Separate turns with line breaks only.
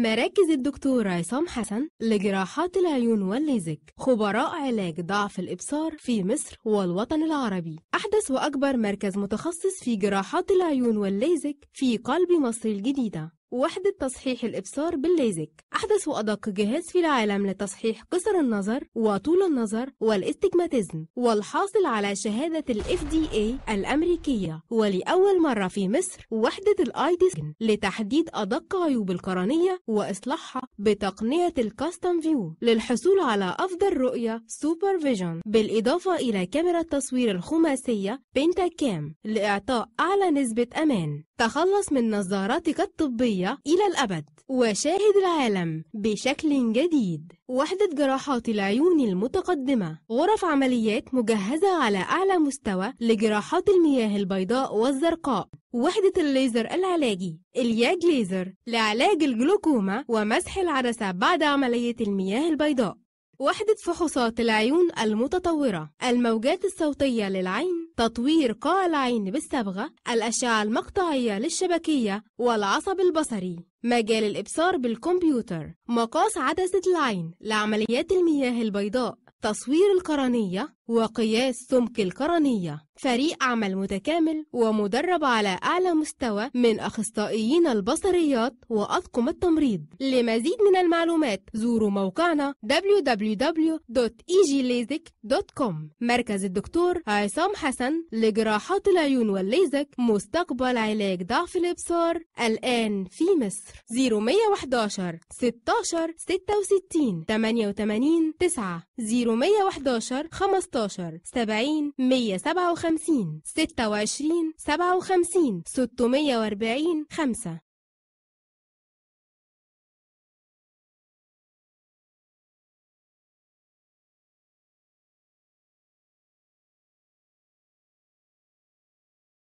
مراكز الدكتور عصام حسن لجراحات العيون والليزك خبراء علاج ضعف الإبصار في مصر والوطن العربي أحدث وأكبر مركز متخصص في جراحات العيون والليزك في قلب مصر الجديدة ووحدة تصحيح الإبصار بالليزك أحدث وأدق جهاز في العالم لتصحيح قصر النظر وطول النظر والاستجماتيزم والحاصل على شهادة الـ FDA الأمريكية ولأول مرة في مصر وحدة الآي ديسكن لتحديد أدق عيوب القرنية وإصلاحها بتقنية الكاستم فيو للحصول على أفضل رؤية سوبر فيجن بالإضافة إلى كاميرا التصوير الخماسية بنتا كام لإعطاء أعلى نسبة أمان تخلص من نظاراتك الطبية الطبية إلى الأبد وشاهد العالم بشكل جديد وحدة جراحات العيون المتقدمة غرف عمليات مجهزة على أعلى مستوى لجراحات المياه البيضاء والزرقاء وحدة الليزر العلاجي الياج ليزر لعلاج الجلوكوما ومسح العدسة بعد عملية المياه البيضاء وحدة فحوصات العيون المتطورة الموجات الصوتية للعين تطوير قاع العين بالصبغة الأشعة المقطعية للشبكية والعصب البصري مجال الإبصار بالكمبيوتر مقاس عدسة العين لعمليات المياه البيضاء تصوير القرنية وقياس سمك القرنية فريق عمل متكامل ومدرب على أعلى مستوى من أخصائيين البصريات وأطقم التمريض لمزيد من المعلومات زوروا موقعنا www.eglasic.com e مركز الدكتور عصام حسن لجراحات العيون والليزك مستقبل علاج ضعف الإبصار الآن في مصر 0111 16 66 88 9 0111 15 16 70 157 26 57 640 5